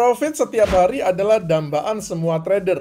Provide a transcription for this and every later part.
Profit setiap hari adalah dambaan semua trader.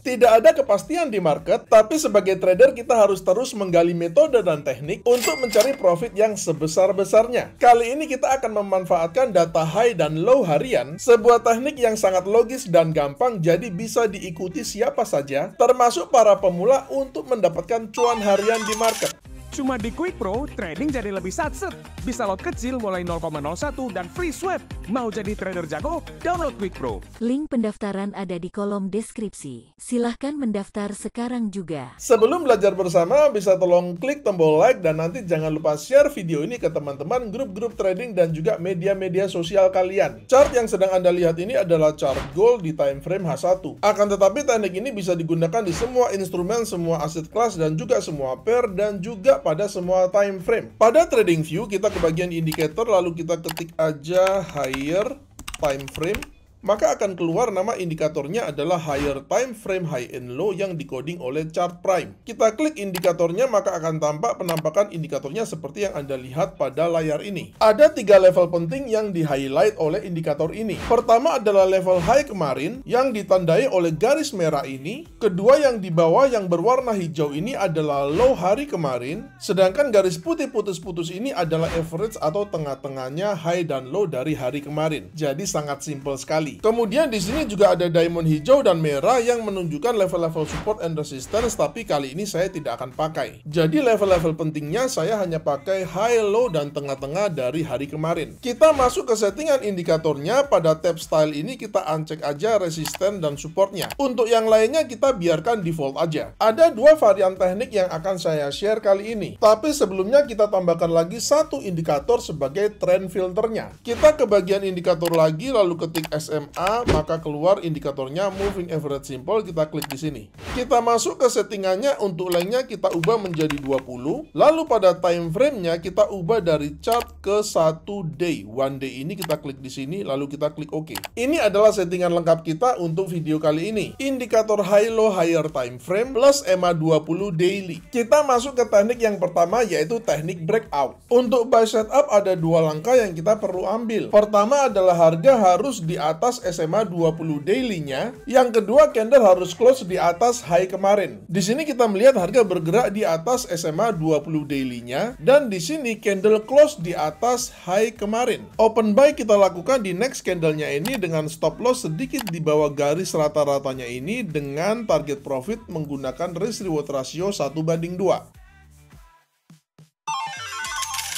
Tidak ada kepastian di market, tapi sebagai trader kita harus terus menggali metode dan teknik untuk mencari profit yang sebesar-besarnya. Kali ini kita akan memanfaatkan data high dan low harian, sebuah teknik yang sangat logis dan gampang jadi bisa diikuti siapa saja, termasuk para pemula untuk mendapatkan cuan harian di market. Cuma di Quick Pro, trading jadi lebih satset. Bisa lot kecil mulai 0,01 dan free swap. Mau jadi trader jago? Download Quick Pro. Link pendaftaran ada di kolom deskripsi. Silahkan mendaftar sekarang juga. Sebelum belajar bersama, bisa tolong klik tombol like dan nanti jangan lupa share video ini ke teman-teman grup-grup trading dan juga media-media sosial kalian. Chart yang sedang Anda lihat ini adalah chart gold di time frame H1. Akan tetapi teknik ini bisa digunakan di semua instrumen, semua aset kelas, dan juga semua pair, dan juga pada semua time frame. Pada trading view kita ke bagian indikator lalu kita ketik aja higher time frame maka akan keluar nama indikatornya adalah higher time frame high and low yang dikoding oleh chart prime. Kita klik indikatornya maka akan tampak penampakan indikatornya seperti yang Anda lihat pada layar ini. Ada tiga level penting yang di-highlight oleh indikator ini. Pertama adalah level high kemarin yang ditandai oleh garis merah ini. Kedua yang di bawah yang berwarna hijau ini adalah low hari kemarin. Sedangkan garis putih putus-putus ini adalah average atau tengah-tengahnya high dan low dari hari kemarin. Jadi sangat simpel sekali kembali. Kemudian di sini juga ada diamond hijau dan merah yang menunjukkan level-level support and resistance tapi kali ini saya tidak akan pakai. Jadi level-level pentingnya saya hanya pakai high, low, dan tengah-tengah dari hari kemarin. Kita masuk ke settingan indikatornya pada tab style ini kita uncheck aja resisten dan supportnya. Untuk yang lainnya kita biarkan default aja. Ada dua varian teknik yang akan saya share kali ini. Tapi sebelumnya kita tambahkan lagi satu indikator sebagai trend filternya. Kita ke bagian indikator lagi lalu ketik SM MA, maka keluar indikatornya moving average simple, kita klik di sini. Kita masuk ke settingannya untuk lengthnya kita ubah menjadi 20, lalu pada time frame-nya kita ubah dari chart ke satu day. One day ini kita klik di sini, lalu kita klik OK. Ini adalah settingan lengkap kita untuk video kali ini. Indikator high low higher time frame plus EMA 20 daily. Kita masuk ke teknik yang pertama yaitu teknik breakout. Untuk buy setup ada dua langkah yang kita perlu ambil. Pertama adalah harga harus di atas atas SMA 20 daily-nya. Yang kedua, candle harus close di atas high kemarin. Di sini kita melihat harga bergerak di atas SMA 20 daily-nya dan di sini candle close di atas high kemarin. Open buy kita lakukan di next candle-nya ini dengan stop loss sedikit di bawah garis rata-ratanya ini dengan target profit menggunakan risk reward ratio 1 banding 2.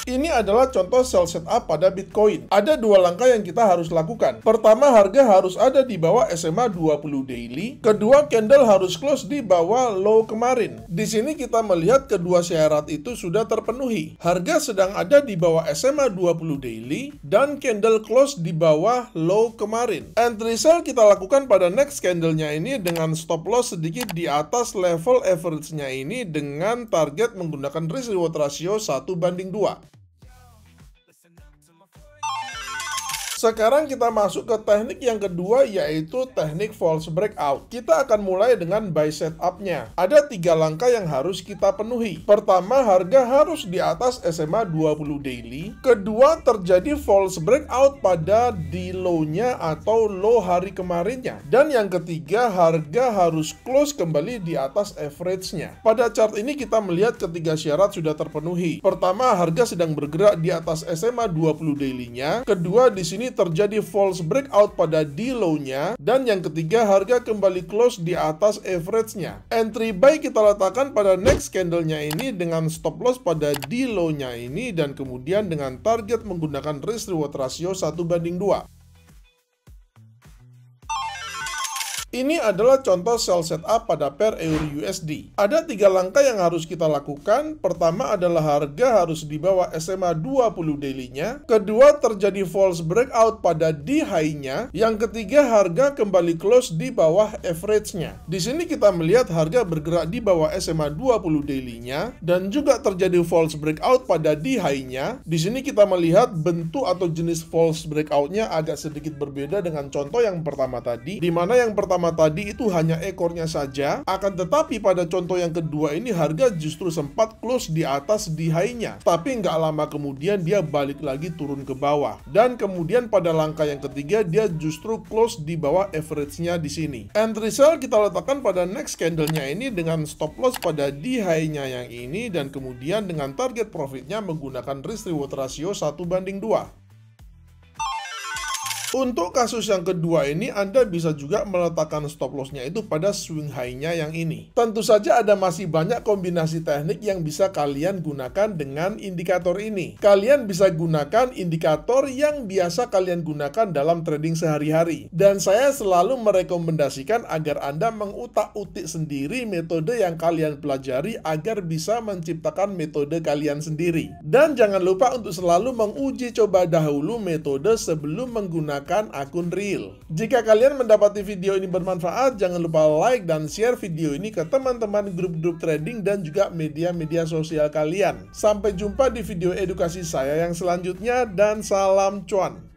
Ini adalah contoh sell setup pada Bitcoin. Ada dua langkah yang kita harus lakukan. Pertama, harga harus ada di bawah SMA 20 daily. Kedua, candle harus close di bawah low kemarin. Di sini kita melihat kedua syarat itu sudah terpenuhi. Harga sedang ada di bawah SMA 20 daily dan candle close di bawah low kemarin. Entry sell kita lakukan pada next candlenya ini dengan stop loss sedikit di atas level average-nya ini dengan target menggunakan risk reward ratio 1 banding 2. Sekarang kita masuk ke teknik yang kedua yaitu teknik false breakout. Kita akan mulai dengan buy setupnya. Ada tiga langkah yang harus kita penuhi. Pertama, harga harus di atas SMA 20 daily. Kedua, terjadi false breakout pada di low-nya atau low hari kemarinnya. Dan yang ketiga, harga harus close kembali di atas average-nya. Pada chart ini kita melihat ketiga syarat sudah terpenuhi. Pertama, harga sedang bergerak di atas SMA 20 daily-nya. Kedua, di sini terjadi false breakout pada D-low-nya dan yang ketiga harga kembali close di atas average-nya. Entry buy kita letakkan pada next candle-nya ini dengan stop loss pada D-low-nya ini dan kemudian dengan target menggunakan risk reward ratio 1 banding 2. Ini adalah contoh sell setup pada pair euro USD. Ada tiga langkah yang harus kita lakukan. Pertama adalah harga harus di bawah SMA 20 daily-nya. Kedua, terjadi false breakout pada di high-nya. Yang ketiga, harga kembali close di bawah average-nya. Di sini kita melihat harga bergerak di bawah SMA 20 daily-nya dan juga terjadi false breakout pada di high-nya. Di sini kita melihat bentuk atau jenis false breakout-nya agak sedikit berbeda dengan contoh yang pertama tadi, di mana yang pertama pertama tadi itu hanya ekornya saja, akan tetapi pada contoh yang kedua ini harga justru sempat close di atas di high-nya, tapi nggak lama kemudian dia balik lagi turun ke bawah. Dan kemudian pada langkah yang ketiga dia justru close di bawah average-nya di sini. Entry sell kita letakkan pada next candle-nya ini dengan stop loss pada di high-nya yang ini dan kemudian dengan target profitnya menggunakan risk reward ratio 1 banding 2. Untuk kasus yang kedua ini, Anda bisa juga meletakkan stop lossnya itu pada swing high-nya yang ini. Tentu saja ada masih banyak kombinasi teknik yang bisa kalian gunakan dengan indikator ini. Kalian bisa gunakan indikator yang biasa kalian gunakan dalam trading sehari-hari. Dan saya selalu merekomendasikan agar Anda mengutak-utik sendiri metode yang kalian pelajari agar bisa menciptakan metode kalian sendiri. Dan jangan lupa untuk selalu menguji coba dahulu metode sebelum menggunakan menggunakan akun real. Jika kalian mendapati video ini bermanfaat, jangan lupa like dan share video ini ke teman-teman grup-grup trading dan juga media-media sosial kalian. Sampai jumpa di video edukasi saya yang selanjutnya dan salam cuan.